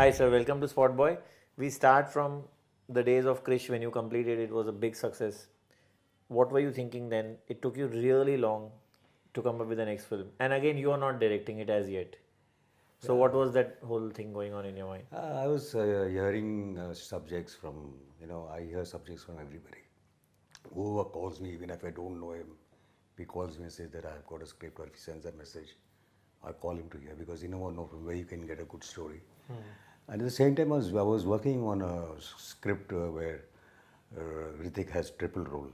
Hi sir, welcome to Spot Boy. We start from the days of Krish when you completed it was a big success. What were you thinking then? It took you really long to come up with the next film. And again, you are not directing it as yet. So yeah. what was that whole thing going on in your mind? Uh, I was uh, hearing uh, subjects from, you know, I hear subjects from everybody. Whoever calls me, even if I don't know him, he calls me and says that I've got a script or he sends a message, I call him to hear because you never know from where you can get a good story. Hmm. And at the same time, I was, I was working on a script uh, where uh, Ritik has triple role.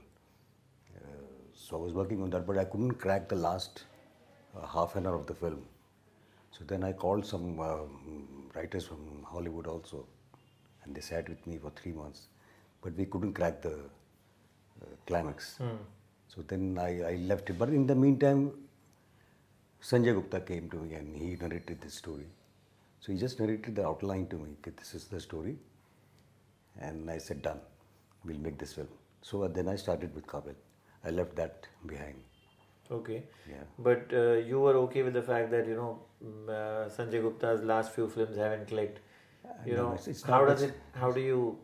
Uh, so I was working on that, but I couldn't crack the last uh, half an hour of the film. So then I called some um, writers from Hollywood also, and they sat with me for three months, but we couldn't crack the uh, climax. Mm. So then I, I left it. But in the meantime, Sanjay Gupta came to me and he narrated this story. So he just narrated the outline to me. Okay, this is the story. And I said, done. We'll make this film. So uh, then I started with Kabel. I left that behind. Okay. Yeah. But uh, you were okay with the fact that, you know, mm, uh, Sanjay Gupta's last few films haven't clicked. Uh, you no, know, it's, it's how does it, how do you...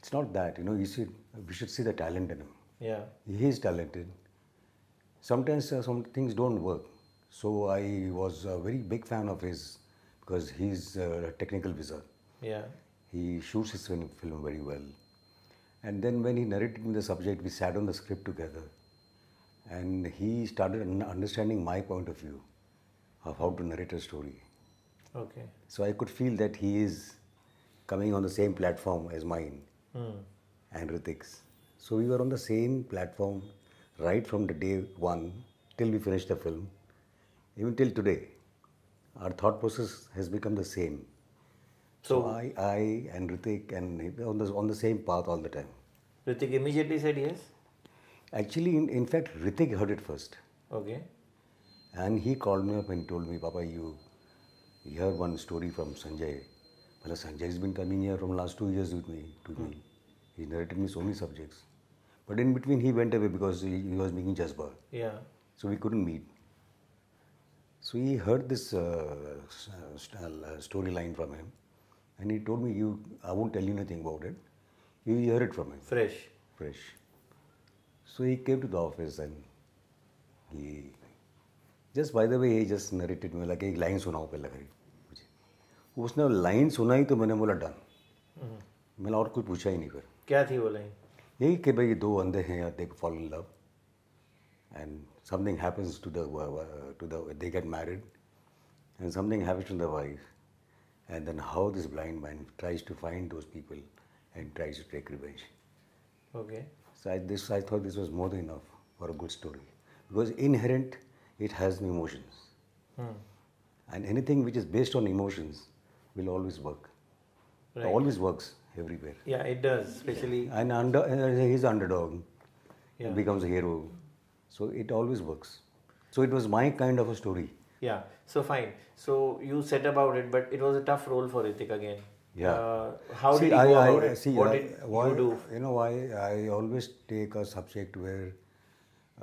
It's not that, you know, you see, we should see the talent in him. Yeah. He is talented. Sometimes uh, some things don't work. So I was a very big fan of his because he's uh, a technical wizard. Yeah. He shoots his film very well. And then when he narrated me the subject, we sat on the script together. And he started understanding my point of view of how to narrate a story. Okay. So I could feel that he is coming on the same platform as mine mm. and Ritik's. So we were on the same platform right from the day one till we finished the film, even till today our thought process has become the same. So, so I, I and Ritik and on the, on the same path all the time. Ritik immediately said yes? Actually, in, in fact, Ritik heard it first. Okay. And he called me up and told me, Papa, you, hear heard one story from Sanjay. Well, Sanjay has been coming here from last two years with me, to hmm. me. He narrated me so many subjects. But in between, he went away because he, he was making Jasper. Yeah. So we couldn't meet. So he heard this uh, storyline from him, and he told me, "You, I won't tell you anything about it. You hear it from him." Fresh. Fresh. So he came to the office and he just by the way, he just narrated me like लगा line line pe पहले करी Usne line line सुनाई तो मैंने बोला done मैंने और कुछ पूछा ही नहीं फिर क्या थी वो लाइन यही कि भाई दो अंधे हैं या they fall in love and something happens to the uh, uh, to the they get married, and something happens to the wife, and then how this blind man tries to find those people and tries to take revenge. Okay. So I, this I thought this was more than enough for a good story because inherent it has emotions, hmm. and anything which is based on emotions will always work. Right. Always works everywhere. Yeah, it does, especially. Yeah. And under, uh, he's underdog. Yeah. He becomes a hero. So it always works. So it was my kind of a story. Yeah. So fine. So you said about it, but it was a tough role for Ritik again. Yeah. Uh, how see, did you go I, about I, it? See, what I, did why, you do? You know why I always take a subject where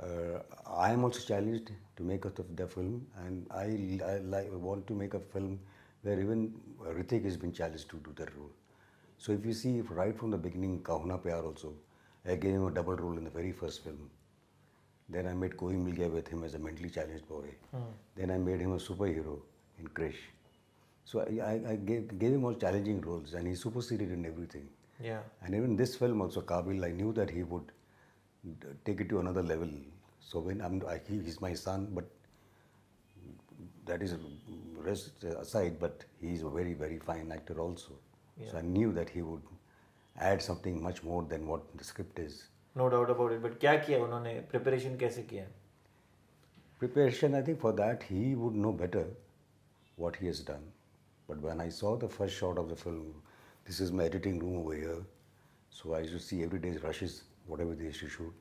uh, I am also challenged to make a the film, and I, I like, want to make a film where even Ritik has been challenged to do the role. So if you see right from the beginning, Kahuna Pyar also, again a double role in the very first film. Then I made Koi Mil Gaya with him as a mentally challenged boy. Hmm. Then I made him a superhero in Krish. So I, I, I gave, gave, him all challenging roles and he superseded in everything. Yeah. And even this film also, Kabil, I knew that he would take it to another level. So when I'm, I, he, he's my son, but that is rest aside, but he's a very, very fine actor also. Yeah. So I knew that he would add something much more than what the script is. No doubt about it but क्या किया उन्होंने preparation कैसे किया preparation I think for that he would know better what he is done but when I saw the first shot of the film this is my editing room over here so I you see every day's rush is whatever this shoot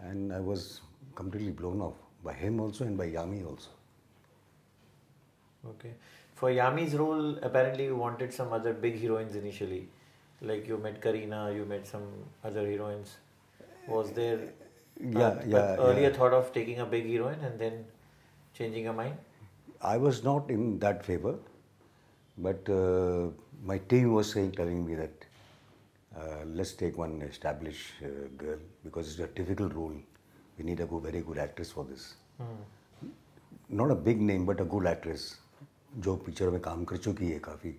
and I was completely blown off by him also and by Yami also okay for Yami's role apparently you wanted some other big heroines initially like you met Kareena you met some other heroines was there yeah, uh, yeah, earlier yeah. thought of taking a big heroine and then changing your mind? I was not in that favor, but uh, my team was saying, telling me that uh, let's take one established uh, girl because it's a difficult role. We need a good, very good actress for this. Hmm. Not a big name, but a good actress जो picture में काम कर चुकी है काफ़ी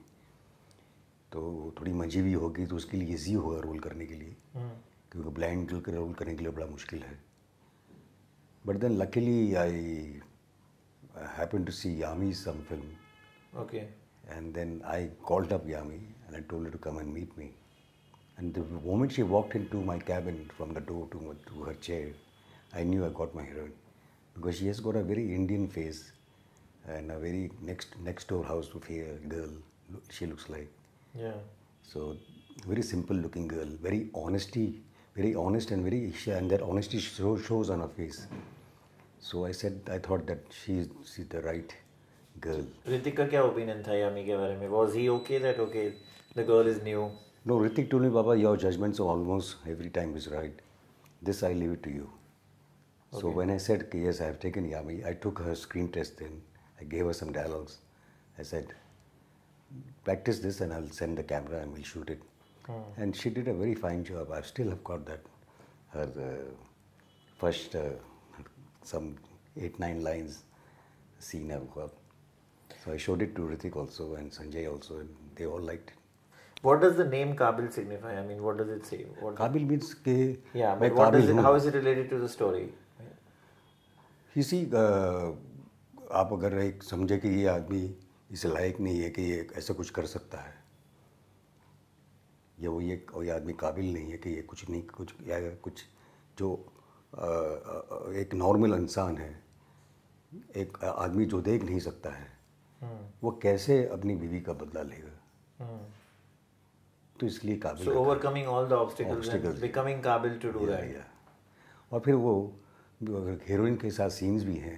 तो थोड़ी मजी भी होगी तो उसके लिए ईजी होगा रोल करने के लिए hmm. क्योंकि ब्लाइंड दिल के रोल करने के लिए बड़ा मुश्किल है but then luckily I happen to see Yami some film okay and then I called up Yami and I told to come and meet me and the moment she walk in to my cabin from the door to to her chair I knew I got my heroine because she has got a very Indian face and a very next next door house to fair girl she looks like so very simple looking girl very honesty very honest and very and that honesty shows on her face. So I said I thought that she's she's the right girl. Ritik का opinion tha Yami ke बारे Was he okay that okay the girl is new? No, Ritik told me, Baba, your judgment so almost every time is right. This I leave it to you. Okay. So when I said yes, I have taken Yami, I took her screen test then. I gave her some dialogues. I said, practice this and I'll send the camera and we'll shoot it. Hmm. And she did a very fine job. I still have got that, her uh, first uh, some eight, nine lines scene I've got. So I showed it to Ritik also and Sanjay also, and they all liked it. What does the name Kabil signify? I mean, what does it say? What Kabil means ke, yeah, but what does it, how is it related to the story? You see, uh, आप अगर एक समझे कि ये आदमी इस लायक नहीं है कि ये ऐसा कुछ कर सकता है या वो ये ये आदमी काबिल नहीं है कि ये कुछ नहीं कुछ या कुछ जो आ, एक नॉर्मल इंसान है एक आदमी जो देख नहीं सकता है हम्म। वो कैसे अपनी बीवी का बदला लेगा हम्म। तो इसलिए काबिल सो काबिल और फिर वो हीरोइन के साथ सीन्स भी हैं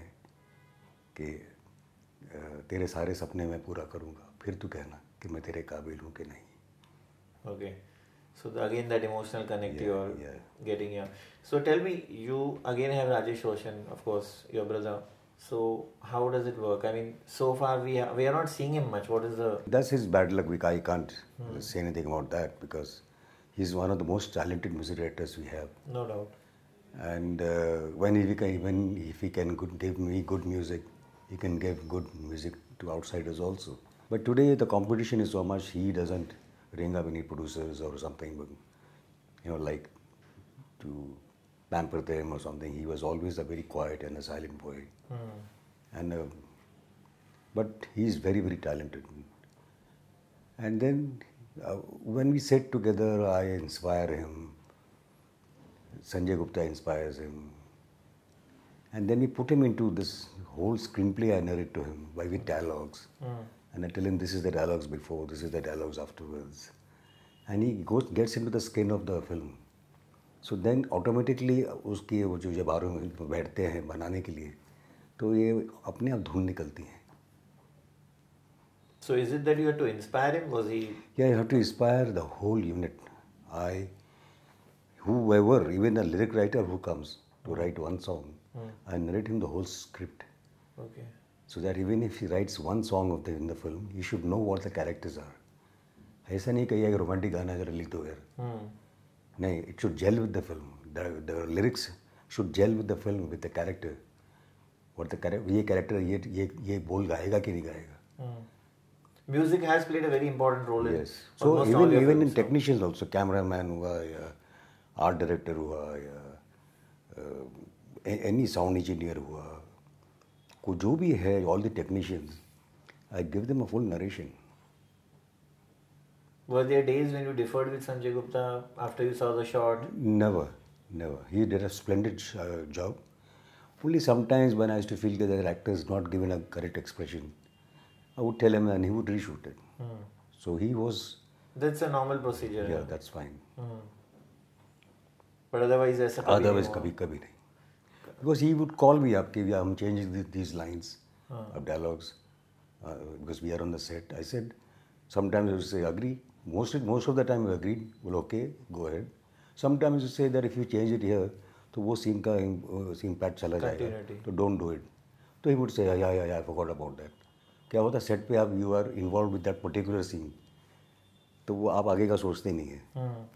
कि तेरे सारे सपने मैं पूरा करूँगा फिर तू कहना कि मैं तेरे काबिल हूँ कि नहीं Okay. So the, again, that emotional connect yeah, you're yeah. getting here. So tell me, you again have Rajesh Roshan, of course, your brother. So how does it work? I mean, so far we are, we are not seeing him much. What is the? That's his bad luck. We I can't hmm. say anything about that because he's one of the most talented music directors we have. No doubt. And uh, when he can, even if he can good, give me good music, he can give good music to outsiders also. But today the competition is so much. He doesn't Ring up any producers or something, you know, like to pamper them or something. He was always a very quiet and a silent boy. Mm. And, uh, but he's very, very talented. And then uh, when we sit together, I inspire him. Sanjay Gupta inspires him. And then we put him into this whole screenplay I narrate to him by with dialogues. Mm. And I tell him this is the dialogues before, this is the dialogues afterwards. And he goes, gets into the skin of the film. So then automatically उसकी वो जो जब आरो में बैठते हैं बनाने के लिए तो ये अपने आप धुन निकलती हैं So is it that you had to inspire him? Was he? Yeah, you have to inspire the whole unit. I, whoever, even a lyric writer who comes to write one song, mm. I narrate him the whole script. so that even if he writes one song of the, in the film, he should know what the characters are. ऐसा नहीं कहिए romantic गाना अगर लिख दो यार नहीं it should gel with the film the lyrics should gel with the film with the character और द ये कैरेक्टर ये ये ये बोल गाएगा कि नहीं गाएगा music has played a very important role in so even even in technicians also cameraman हुआ या आर्ट डायरेक्टर हुआ या एनी साउंड इंजीनियर हुआ को जो भी है all the technicians I give them a full narration Were there days when you differed with Sanjay Gupta after you saw the shot? Never, never. He did a splendid uh, job. Only sometimes when I used to feel that the actor is not given a correct expression, I would tell him and he would reshoot it. Hmm. So he was. That's a normal procedure. Yeah, that's fine. Hmm. But otherwise, ऐसा कभी otherwise कभी कभी नहीं because he would call me up कि हम change these lines dialogues because we are on the set I said sometimes say agree most most of the time you agreed well okay go ahead sometimes you say that if you change it here तो वो scene का scene PAT चला जाएगा तो don't do it तो he would say I forgot about that क्या होता है सेट पे आप you are involve with that particular scene तो वो आप आगे का सोचते नहीं है हाँ।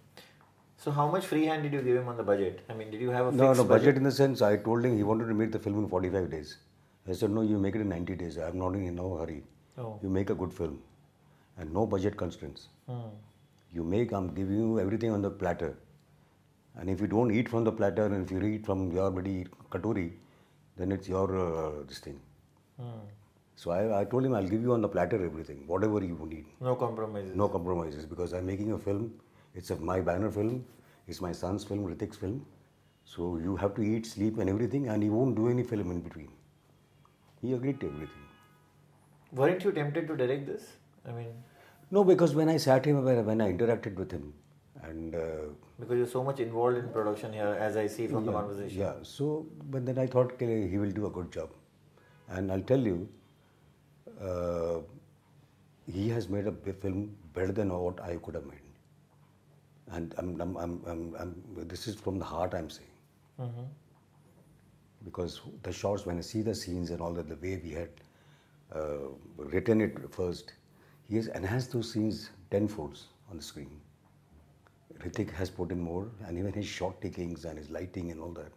So how much free hand did you give him on the budget? I mean, did you have a no, no budget? budget in the sense I told him he wanted to make the film in 45 days. I said no, you make it in 90 days. I'm not in no hurry. Oh. You make a good film, and no budget constraints. Hmm. You make. I'm giving you everything on the platter, and if you don't eat from the platter, and if you eat from your body katori, then it's your uh, this thing. Hmm. So I, I told him I'll give you on the platter everything, whatever you need. No compromises. No compromises because I'm making a film it's a my banner film. It's my son's film, Ritik's film. So you have to eat, sleep and everything and he won't do any film in between. He agreed to everything. Weren't you tempted to direct this? I mean... No, because when I sat him, when I interacted with him and... Uh, because you're so much involved in production here as I see from yeah, the conversation. Yeah, so but then I thought he will do a good job. And I'll tell you, uh, he has made a film better than what I could have made. And I'm, I'm, I'm, I'm, this is from the heart I'm saying. Mm-hmm. Because the shots, when I see the scenes and all that, the way we had uh, written it first, he has enhanced those scenes tenfold on the screen. Ritik has put in more, and even his shot takings and his lighting and all that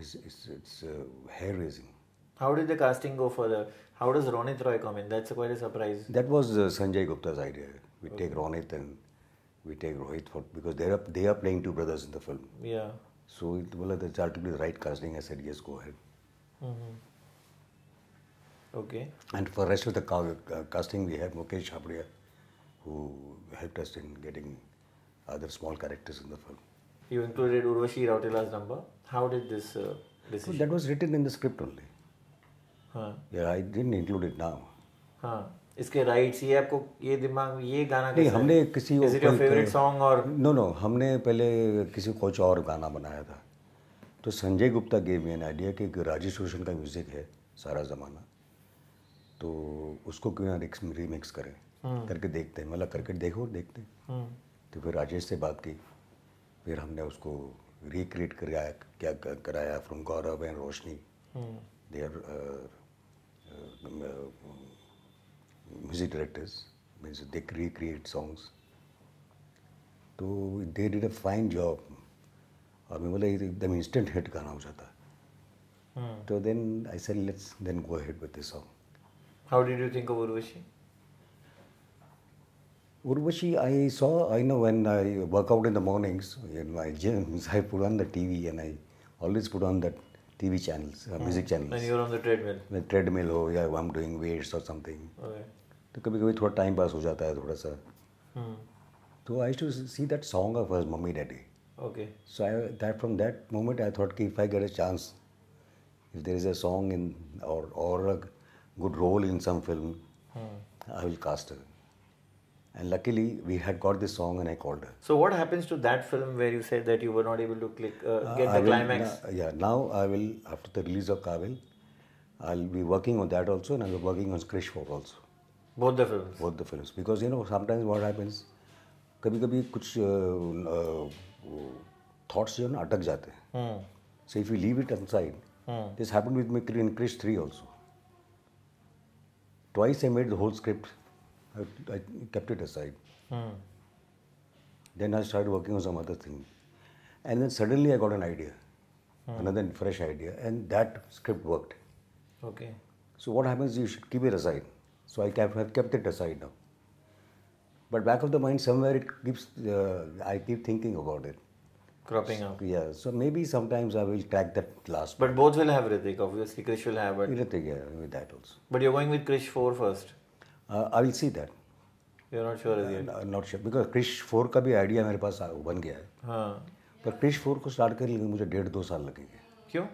is it's, it's uh, hair raising. How did the casting go for the? How does Ronit Roy come in? That's quite a surprise. That was uh, Sanjay Gupta's idea. We okay. take Ronit and we take Rohit for because they are they are playing two brothers in the film. Yeah. So it well, that's ultimately the right casting. I said yes, go ahead. Mm-hmm. Okay. And for rest of the uh, casting, we have Mukesh Chabriya, who helped us in getting other small characters in the film. You included Urvashi Rautela's number. How did this uh, decision? That was written in the script only. Huh. Yeah, I didn't include it now. Huh. इसके rights ये आपको ये दिमाग ये गाना नहीं हमने किसी फेवरेट सॉन्ग और नो नो हमने पहले किसी कुछ और गाना बनाया था तो Sanjay Gupta gave me an idea कि राजेश रोशन का म्यूज़िक है सारा ज़माना तो उसको क्यों ना रिमिक्स करें हम्म। करके देखते हैं मतलब करके देखो देखते हैं हम्म। तो फिर राजेश से बात की फिर हमने उसको रिक्रिएट कराया क्या कराया from Gaurav and Roshin there hmm. music directors, means they recreate songs. तो they did a fine job और मैं बोला एकदम इंस्टेंट हिट गाना हो जाता So hmm. तो then I said let's then go ahead with this song how did you think of Urvashi Urvashi, I saw, I know when I work out in the mornings in my gyms, I put on the TV and I always put on that TV channels, uh, hmm. music channels. And you're on the treadmill. The treadmill हो या I'm doing weights or something. Okay. तो कभी कभी थोड़ा time pass हो जाता है थोड़ा सा hmm. तो I to see that song of has mummy daddy okay so I that from that moment I thought कि if I get a chance if there is a song in और और a good role in some film I will cast it And luckily, we had got this song and I called her. So, what happens to that film where you said that you were not able to click, uh, uh get uh, the will, climax? Uh, yeah, now I will, after the release of Kavil, I'll be working on that also and I'll be working on Krish for also. Both the films? Both the films. Because, you know, sometimes what happens, कभी कभी कुछ thoughts जो ना अटक जाते So if if leave it it aside this happen with me in Krish three also twice I made the whole I, I kept it aside. Hmm. Then I started working on some other thing. And then suddenly I got an idea, hmm. another fresh idea, and that script worked. Okay. So what happens is you should keep it aside. So I kept, have kept it aside now. But back of the mind, somewhere it keeps, uh, I keep thinking about it. Cropping so, up. Yeah. So maybe sometimes I will track that last. But part. both will have Ritik, obviously. Krish will have it. Ritik, yeah, with that also. But you're going with Krish 4 first. I will see that that. You're not sure as Krish four uh, का भी idea मेरे पास बन गया है हाँ पर Krrish four को start करने मुझे डेढ़ दो साल लगेंगे क्यों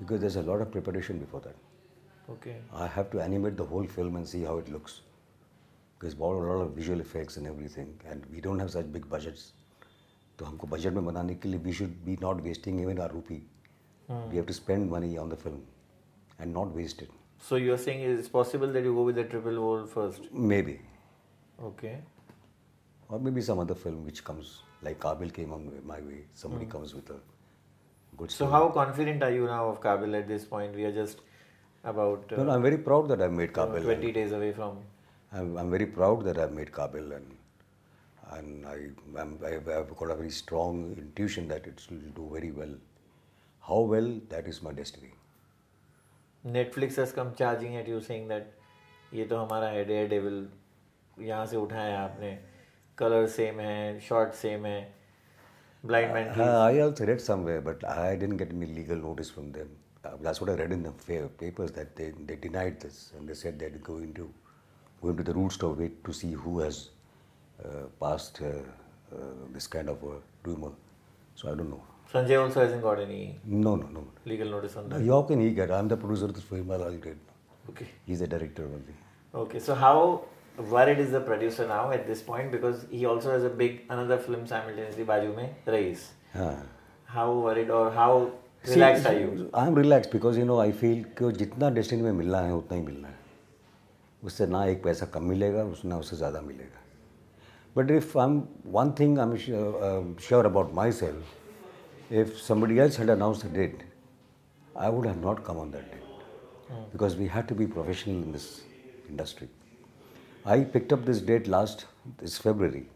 because there a lot of preparation before that okay I have to animate the whole film and see how it looks because ball lot of visual effects and thing and we don't have such big budgets तो हमको budget में बनाने के लिए we should be not wasting even our rupee we have to spend money on the film and not waste So you're saying it's possible that you go with the triple role first? Maybe. Okay. Or maybe some other film which comes, like Kabil came on my way, somebody mm. comes with a good So, story. how confident are you now of Kabil at this point? We are just about. Uh, no, no, I'm very proud that I made Kabil. 20 days away from. I'm, I'm very proud that I've made Kabil and and I, I'm, I, have got a very strong intuition that it will do very well. How well, that is my destiny. Netflix has come charging at you saying that ये तो हमारा है dare devil यहाँ से उठाया आपने colour same है short same है blind man uh, i also read somewhere but i didn't get any legal notice from them uh, that's what i read in the papers that they, they denied this and they said they're going to go into the roots of it to see who has uh, passed uh, this kind of a rumor so i don't know Sanjay also hasn't got any. No, no, no. Legal notice on that. No, how can he get? I'm the producer of this film. I'll get. It. Okay. He's a director only. Okay, so how worried is the producer now at this point because he also has a big another film simultaneously, Baju Mein, Rais. हाँ. How worried or how relaxed See, are you? I'm relaxed because you know I feel कि जितना destiny में मिलना है उतना ही मिलना है उससे ना एक पैसा कम मिलेगा उस ना उससे ज़्यादा मिलेगा but if I am one thing I am sure about myself if somebody else had announced the date, I would have not come on that date mm. because we had to be professional in this industry. I picked up this date last this February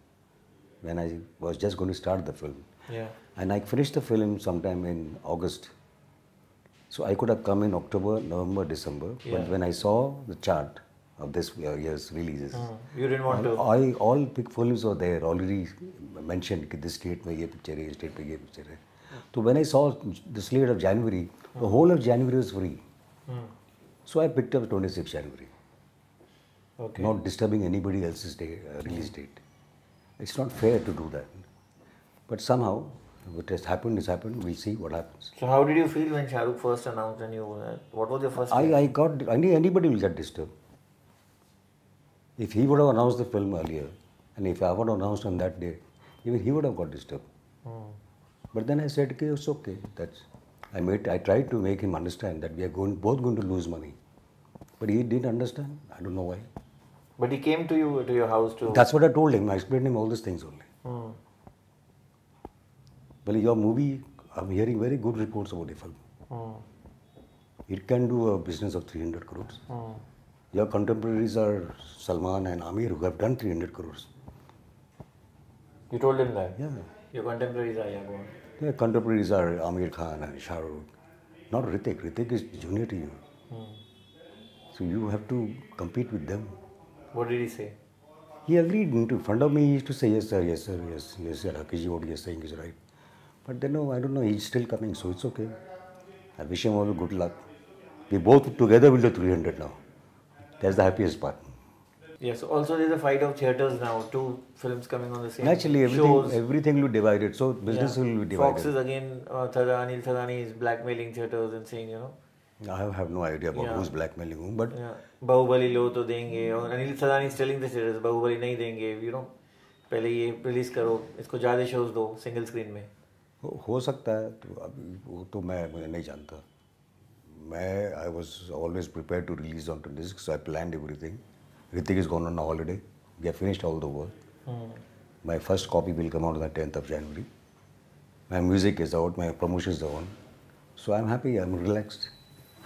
when I was just going to start the film. Yeah. And I finished the film sometime in August. So I could have come in October, November, December. Yeah. But when I saw the chart of this uh, year's releases, mm. you didn't want to. I all big films were there already mentioned. This date, my ye picture, this date, my picture. So when I saw the slate of January, the whole of January was free. Mm. So I picked up 26 January. Okay. Not disturbing anybody else's day, uh, release date. It's not fair to do that. But somehow, what has happened has happened. We'll see what happens. So how did you feel when Shahrukh first announced and you, uh, what was your first I, I got, any, anybody will get disturbed. If he would have announced the film earlier, and if I would have announced on that day, even he would have got disturbed. Mm. But then I said, okay, it's okay. That's, I, made, I tried to make him understand that we are going, both going to lose money. But he didn't understand. I don't know why. But he came to you to your house to. That's what I told him. I explained him all these things only. Mm. Well, your movie, I'm hearing very good reports about the film. Mm. It can do a business of 300 crores. Mm. Your contemporaries are Salman and Amir who have done 300 crores. You told him that? Yeah. Your contemporaries are yeah, contemporaries are Amir Khan and Shah Rukh. Not Ritik. Ritik is junior to you. Hmm. So you have to compete with them. What did he say? He agreed in front of me. He used to say, yes, sir, yes, sir, yes, yes, sir. Rakesh, what he are saying is right. But then, no, I don't know. He's still coming, so it's okay. I wish him all good luck. We both together will do 300 now. That's the happiest part. Yes. Also, there's a fight of theaters now. Two films coming on the same. Naturally, everything shows. everything will be divided. So business yeah. will be divided. Fox is again uh, Thada, Anil Thadani is blackmailing theaters and saying, you know. I have, have no idea about yeah. who's blackmailing whom, but yeah. Baahubali lo to denge. Or Anil Thadani is telling the theatres Baahubali नहीं देंगे you know पहले ये release करो इसको ज़्यादा shows दो single screen में हो, हो सकता है तो अब वो तो मैं मुझे नहीं जानता मैं I was always prepare to release on to disc I plan everything Ritik is gone on a holiday. We have finished all the work. Mm. My first copy will come out on the 10th of January. My music is out, my promotion is on. So I'm happy, I'm relaxed.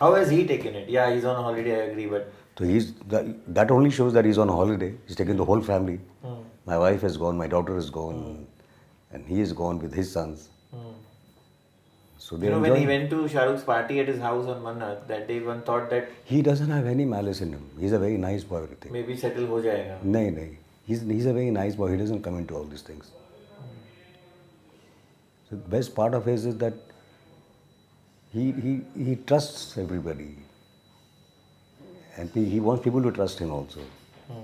How has he taken it? Yeah, he's on a holiday, I agree, but. So he's, that, that only shows that he's on a holiday. He's taken the whole family. Mm. My wife is gone, my daughter is gone, mm. and he is gone with his sons. So they you know, when he went to Shah Rukh's party at his house on Manat, that day one thought that he doesn't have any malice in him. He's a very nice boy. Everything. Maybe settle ho jayega. No, no. He's, he's a very nice boy. He doesn't come into all these things. Hmm. So the best part of his is that he, he, he trusts everybody. And he, he wants people to trust him also. Hmm.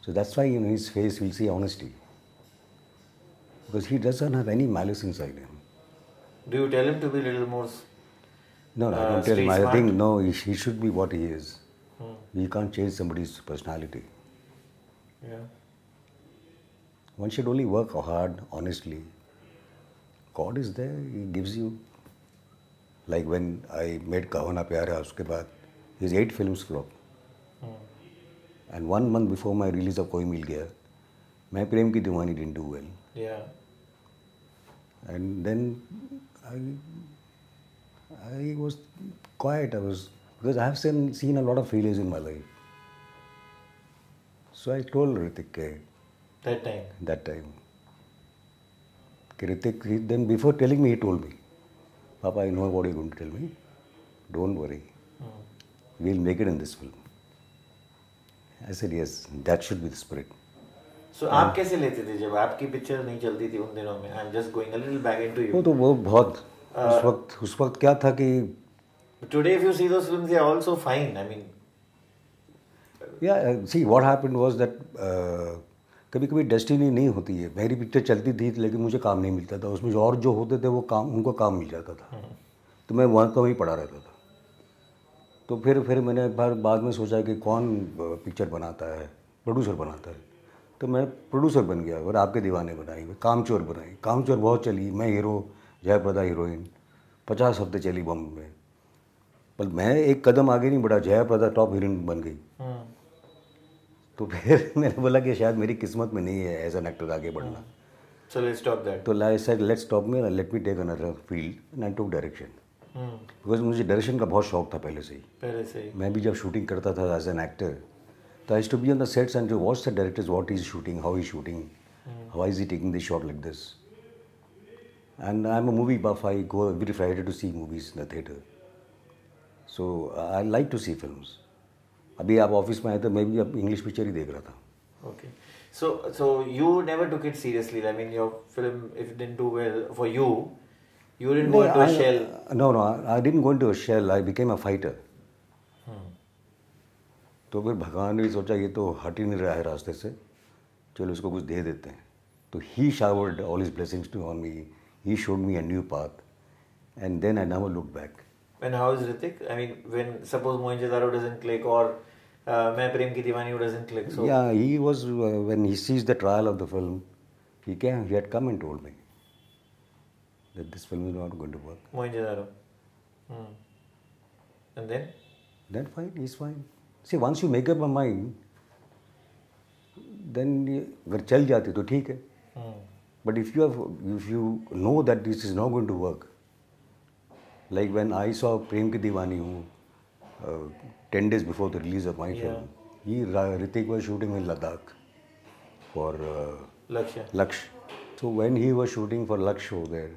So that's why in his face we'll see honesty. Because he doesn't have any malice inside him. Do you tell him to be a little more? No, no uh, I don't tell him. Smart? I think no, he, he, should be what he is. Hmm. You can't change somebody's personality. Yeah. One should only work hard, honestly. God is there. He gives you. Like when I made Kahona Pyara, उसके his eight films flop. Hmm. And one month before my release of Koi Mil Gaya, my Prem Ki Deewani didn't do well. Yeah. And then I, I was quiet. I was because I have seen seen a lot of failures in my life. So I told Ritik. That time. That time. Ritik, he, then before telling me, he told me, Papa, I know what you're going to tell me. Don't worry. Mm. We'll make it in this film. I said, Yes, that should be the spirit. So so, हाँ। आप कैसे लेते थे जब आपकी picture नहीं चलती थी उन दिनों में I am just going a little back into you वो तो वो बहुत uh, उस वक्त उस वक्त क्या था कि today if you see those films they are also fine I mean yeah see what happened was that कभी कभी डेस्टिनी नहीं होती है मेरी पिक्चर चलती थी लेकिन मुझे काम नहीं मिलता था उसमें जो और जो होते थे वो काम उनको काम मिल जाता था हम्म। तो मैं वहाँ का वहीं पढ़ा रहता था तो फिर फिर मैंने एक बार बाद में सोचा कि कौन पिक्चर uh, बनाता है प्रोड्यूसर बनाता है तो मैं प्रोड्यूसर बन गया और आपके दीवाने बनाई कामचोर बनाई कामचोर बहुत चली मैं हीरो जयप्रदा हीरोइन पचास हफ्ते चली बॉम्बे में पर मैं एक कदम आगे नहीं बढ़ा जयप्रदा टॉप हीरोइन बन गई हम्म। तो फिर मैंने बोला कि शायद मेरी किस्मत में नहीं है एज एन एक्टर आगे बढ़ना हम्म। तो let's stop me let me take another field and I to direction because मुझे डायरेक्शन का बहुत शौक था पहले से ही पहले से ही मैं भी जब शूटिंग करता था as an actor I used to be on the sets and to watch the directors, what he's shooting, how he's shooting, mm. how is he taking the shot like this. And I'm a movie buff. I go every Friday to see movies in the theater. So I like to see films. Abhi, आप office office आए Maybe मैं भी English English picture ही Okay. So so you never took it seriously. I mean, your film if it didn't do well for you, you didn't no, go into I, a shell. No, no, I, I didn't go into a shell. I became a fighter. तो फिर भगवान ने भी सोचा ये तो हट ही नहीं रहा है रास्ते से चलो इसको कुछ दे देते हैं तो he showered all his blessings to on me he showed me a new path and then I now look back And how is Ritik? I mean, when suppose Mohenjo-daro doesn't click or uh, Main Prem Ki Diwani doesn't click. So yeah, he was uh, when he sees the trial of the film, he came. He had come and told me that this film is not going to work. Mohenjo-daro. Hmm. And then? Then fine. He's fine. See once you make up a mind then अगर चल जाती तो ठीक है but if you if you know that this is not going to work like when I saw Prem Ki Deewani Hoon ten days before the release of my film ये Hrithik was shooting in Ladakh for Lakshya so when he was shooting for Lakshya हो गए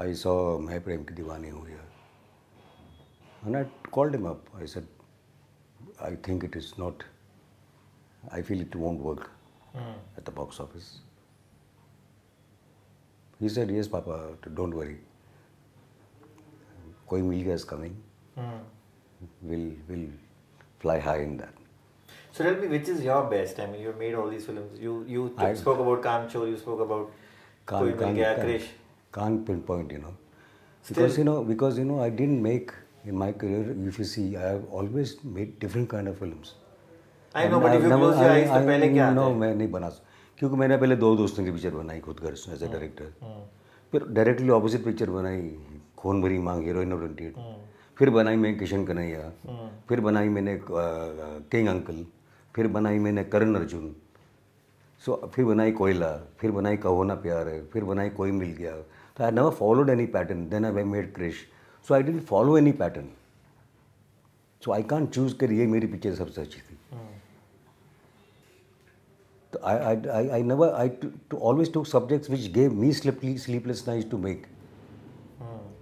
I saw मैं प्रेम की दीवानी हूँ यार and I called him up I said I think it is not. I feel it won't work mm. at the box office. He said, "Yes, Papa, don't worry. Koi Milga is coming. Mm. We'll will fly high in that." So tell me, which is your best? I mean, you made all these films. You you spoke about Kanchor. You spoke about Koi Milga, Krish. Can't pinpoint, you know, because you know, because you know, I didn't make in my career, if you see, I have always made different kind of films. I know, but if you close your eyes, तो पहले क्या no, मैं नहीं बना क्योंकि मैंने पहले दो दोस्तों की पिक्चर बनाई Khudgarz as a director फिर डायरेक्टली ऑपोजिट पिक्चर बनाई खून भरी मांग हीरोइन ऑफ ट्वेंटी फिर बनाई मैंने किशन कन्हैया फिर बनाई मैंने किंग अंकल फिर बनाई मैंने करण अर्जुन सो फिर बनाई कोयला फिर बनाई कहो ना प्यार है फिर बनाई कोई मिल गया तो I never followed any pattern then I made Krrish so I didn't follow any pattern so I can't choose कर ये मेरी पिक्चर सबसे अच्छी थी तो I I I I to always to subject which gave me sleepless sleepless nights to make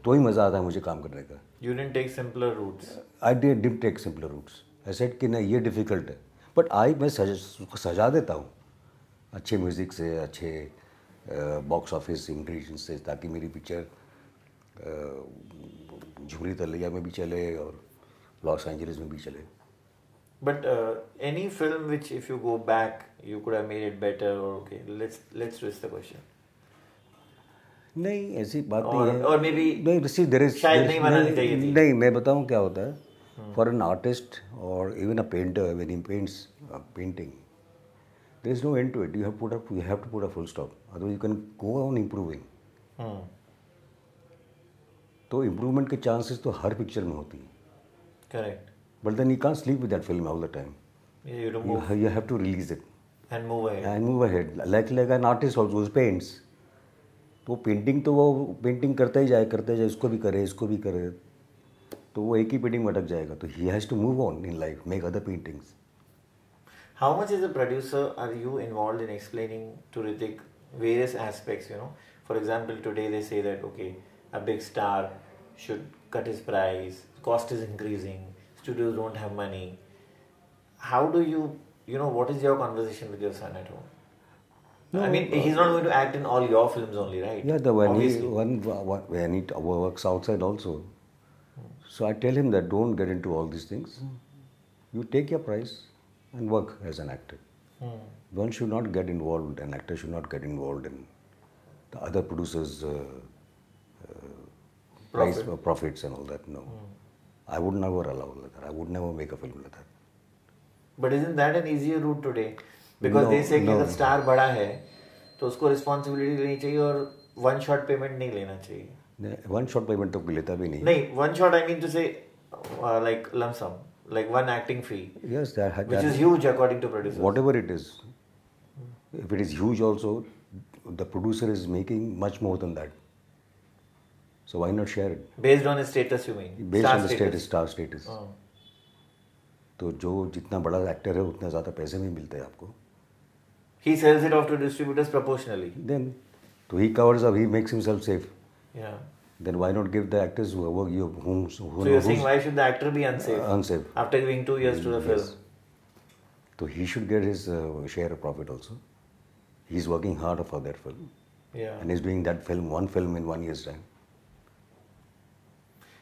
तो ही मज़ा आता है मुझे काम करने का you didn't take simpler routes I didn't dim take simpler routes I said कि नहीं ये डिफिकल्ट है बट आई मैं सजा सजा देता हूँ अच्छे म्यूज़िक से अच्छे बॉक्स ऑफिस इंग्रीडियंट से ताकि मेरी पिक्चर झूली तलैया में भी चले और लॉस एंजलिस में भी चले but any film which if you go back you you could have made it better, or let's let's let's twist the नहीं ऐसी बात or, नहीं है और मे बी नहीं सी देयर इज शायद नहीं बनानी चाहिए नहीं, नहीं मैं बताऊं क्या होता है फॉर एन आर्टिस्ट और even a painter when he paints painting there is no end to it you have put up you have to put a full stop otherwise you can go on improving तो improvement के chances तो हर picture में होती है correct but then you can't sleep with that film all the time you have to release it and move ahead like like an artist also paints तो painting तो वो पेंटिंग करता ही जाए करते जाए इसको भी करे इसको भी करे तो वो एक ही पेंटिंग में अटक जाएगा तो he has to move on in life make other paintings how much is a producer are you involve in explaining to various aspects aspects you know for example today they say that okay a big star should cut his price, cost is increasing, studios don't have money. How do you, you know, what is your conversation with your son at home? No, I mean, uh, he's not going to act in all your films only, right? Yeah, the when Obviously. he, when, when he uh, works outside also. So I tell him that don't get into all these things. Hmm. You take your price and work as an actor. Hmm. One should not get involved, an actor should not get involved in the other producer's uh, price Profit. profits and all that. No, hmm. I would never allow that. I would never make a film like that. But isn't that an easier route today? Because no, they say no. कि अगर star बड़ा है तो उसको responsibility लेनी चाहिए और one shot payment नहीं लेना चाहिए one शॉट payment तो लेता भी नहीं नहीं one shot I mean like lump sum. like one acting fee. Yes, that, that which is huge according to producers. Whatever it is, hmm. if it is huge also, the producer is making much more than that. So why not share it? Based on status you mean? Based star on the status, star status. Oh. तो जो जितना बड़ा actor है उतना ज़्यादा पैसे में मिलते हैं आपको he sells it off to distributors proportionally then तो he covers up he makes himself safe yeah then why not give the actors who work you whom who so you're saying why should the actor be unsafe uh, after giving two years to the yes. film so he should get his uh, share of profit also he's working hard for that film yeah and he's doing that film one film in one year's time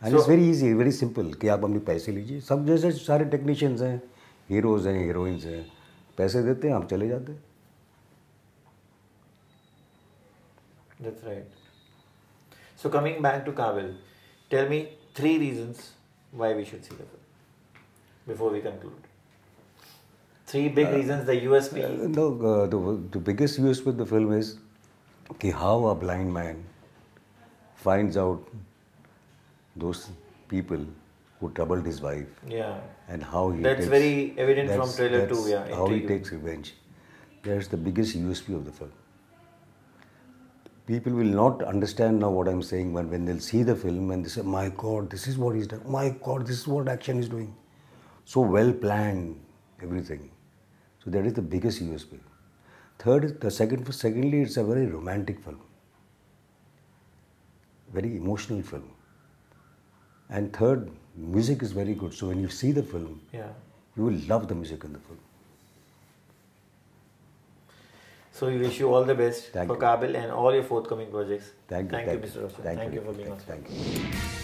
and it's very easy very simple कि आप अपने पैसे लीजिए सब जैसे सारे technicians हैं heroes हैं हीरोइंस हैं पैसे देते हैं आप चले जाते हैं That's right. So coming back to Kabil, tell me three reasons why we should see the film before we conclude. Three big uh, reasons, the USP. Uh, no, uh, the, the biggest USP of the film is ki how a blind man finds out those people who troubled his wife. Yeah. And how he That's takes, very evident that's, from trailer 2, yeah. How he takes revenge. That's the biggest USP of the film. People will not understand now what I'm saying when, when they'll see the film and they say, My God, this is what he's done. My God, this is what action is doing. So well planned, everything. So that is the biggest USP. Third, the second, secondly, it's a very romantic film, very emotional film and third, music is very good. So when you see the film, yeah. you will love the music in the film. So we wish you all the best thank for you. Kabil and all your forthcoming projects. Thank, you. Thank, you, Mr. Roshan. Thank, thank, you for being on. Thank you.